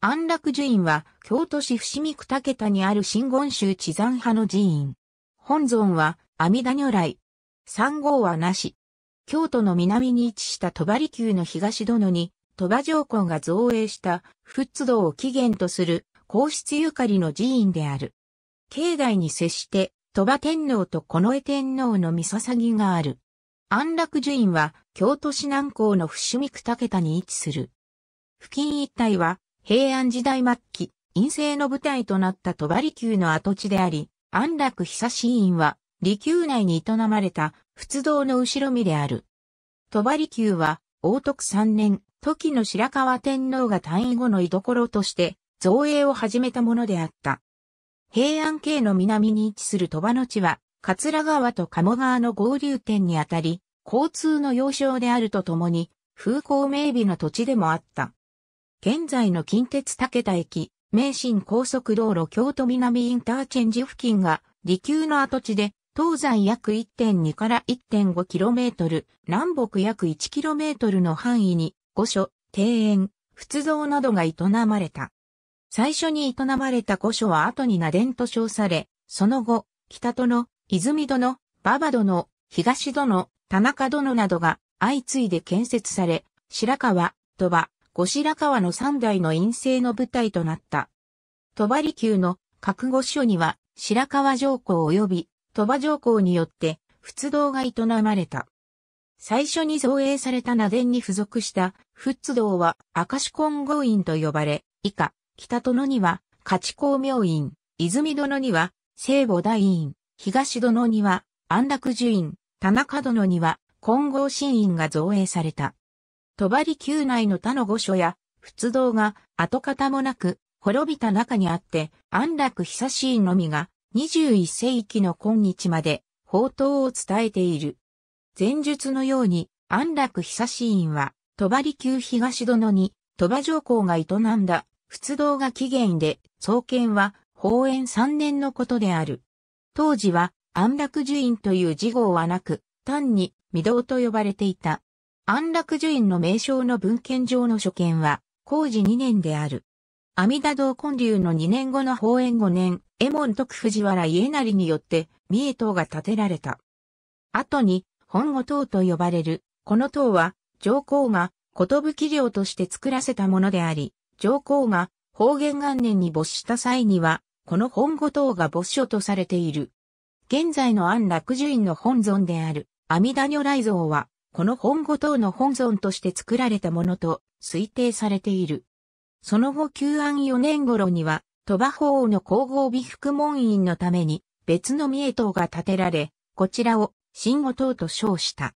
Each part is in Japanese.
安楽寺院は、京都市伏見区竹田にある真言宗地山派の寺院。本尊は、阿弥陀如来。三号はなし。京都の南に位置した鳥羽宮の東殿に、鳥羽上皇が造営した、仏道を起源とする、皇室ゆかりの寺院である。境内に接して、鳥羽天皇と近衛天皇の御捧がある。安楽寺院は、京都市南港の伏見区竹田に位置する。付近一帯は、平安時代末期、陰性の舞台となった戸張利休の跡地であり、安楽久志院は、利休内に営まれた仏道の後ろ身である。戸張利休は、王徳三年、時の白河天皇が退位後の居所として、造営を始めたものであった。平安系の南に位置する鳥羽の地は、桂川と鴨川の合流点にあたり、交通の要衝であるとともに、風光明媚の土地でもあった。現在の近鉄武田駅、名神高速道路京都南インターチェンジ付近が、離宮の跡地で、東西約1.2から 1.5km、南北約 1km の範囲に、御所、庭園、仏像などが営まれた。最初に営まれた御所は後に名伝と称され、その後、北殿、泉殿、馬場殿、東殿、田中殿などが相次いで建設され、白川、鳥羽、後白河の三代の陰性の舞台となった。鳥羽離宮の覚悟書には白河上皇及び鳥羽上皇によって仏道が営まれた。最初に造営された名伝に付属した仏道は明石金剛院と呼ばれ、以下、北殿には勝光明院、泉殿には聖母大院、東殿には安楽寺院、田中殿には金剛神院が造営された。り宮内の他の御所や、仏道が跡形もなく滅びた中にあって、安楽久しいのみが21世紀の今日まで宝刀を伝えている。前述のように安楽久し院は、ばり宮東殿に鳥羽上皇が営んだ仏道が起源で、創建は宝円3年のことである。当時は安楽寺院という事号はなく、単に御堂と呼ばれていた。安楽寿院の名称の文献上の所見は、工事2年である。阿弥陀道建立の2年後の法円5年、江門徳藤原家成によって、三重塔が建てられた。後に、本後塔と呼ばれる、この塔は、上皇が、寿寮として作らせたものであり、上皇が、方言元年に没した際には、この本後塔が没所とされている。現在の安楽寿院の本尊である、阿弥陀如来像は、この本五島の本尊として作られたものと推定されている。その後旧安4年頃には、鳥羽法王の皇后美福門院のために別の三重塔が建てられ、こちらを新五島と称した。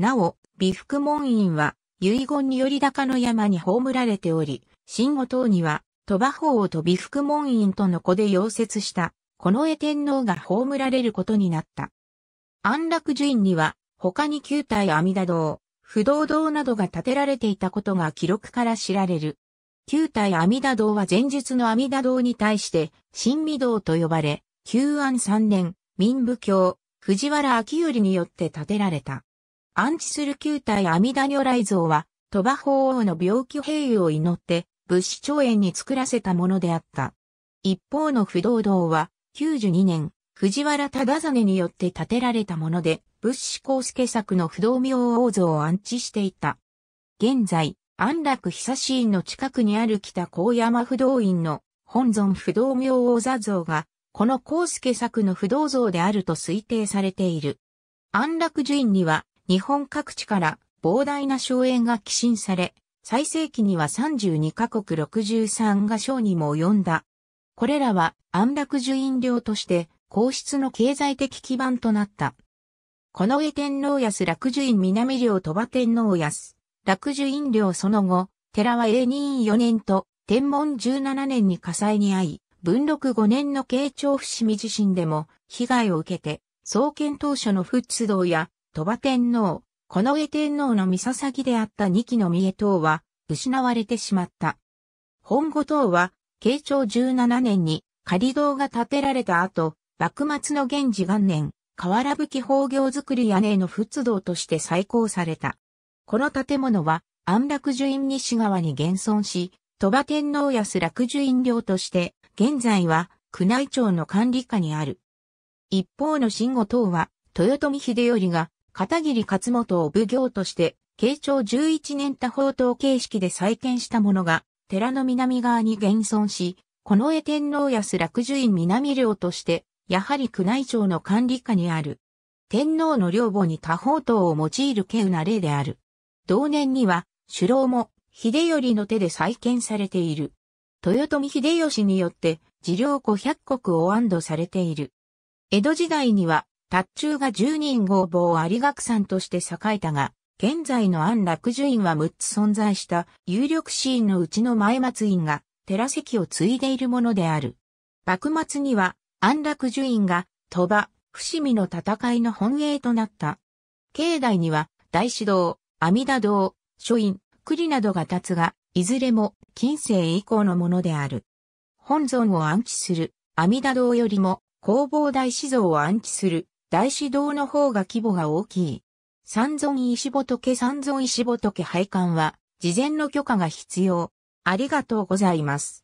なお、美福門院は遺言により高の山に葬られており、新五島には鳥羽法王と美福門院との子で溶接した、この絵天皇が葬られることになった。安楽寺院には、他に旧体阿弥陀堂、不動堂などが建てられていたことが記録から知られる。旧体阿弥陀堂は前述の阿弥陀堂に対して、新弥堂と呼ばれ、旧安三年、民部教、藤原秋頼によって建てられた。安置する旧体阿弥陀如来像は、鳥羽法王の病気平癒を祈って、仏師長園に作らせたものであった。一方の不動堂は、92年、藤原忠実によって建てられたもので、物資康介作の不動明王像を安置していた。現在、安楽久志院の近くにある北高山不動院の本尊不動明王座像が、この康介作の不動像であると推定されている。安楽寺院には、日本各地から膨大な荘園が寄進され、最盛期には32カ国63が章にも及んだ。これらは安楽寺院領として、皇室の経済的基盤となった。この家天皇安楽寿院南領鳥羽天皇安楽寿院領その後、寺は永仁4年と天文17年に火災に遭い、文禄5年の慶長伏見地震でも被害を受けて、創建当初の仏道や鳥羽天皇、この家天皇の三笹であった二期の三重等は失われてしまった。本後等は慶長17年に仮堂が建てられた後、幕末の元治元年、瓦葺法行造り屋根の仏道として再興された。この建物は安楽寿院西側に現存し、鳥羽天皇安楽寿院領として、現在は宮内庁の管理下にある。一方の新後等は、豊臣秀頼が片桐勝本を奉行として、慶長11年多宝刀形式で再建したものが、寺の南側に現存し、この絵天皇安楽寿院南領として、やはり宮内庁の管理下にある。天皇の領母に多宝刀を用いる稀有な例である。同年には、首老も、秀頼の手で再建されている。豊臣秀吉によって、治療5百国を安堵されている。江戸時代には、達中が十人合法有学山として栄えたが、現在の安楽寿院は6つ存在した有力寺院のうちの前松院が寺席を継いでいるものである。幕末には安楽寿院が鳥羽、伏見の戦いの本営となった。境内には大師堂、阿弥陀堂、書院、栗などが立つが、いずれも近世以降のものである。本尊を暗記する阿弥陀堂よりも弘法大師像を暗記する大師堂の方が規模が大きい。三尊石仏三尊石仏拝観は事前の許可が必要。ありがとうございます。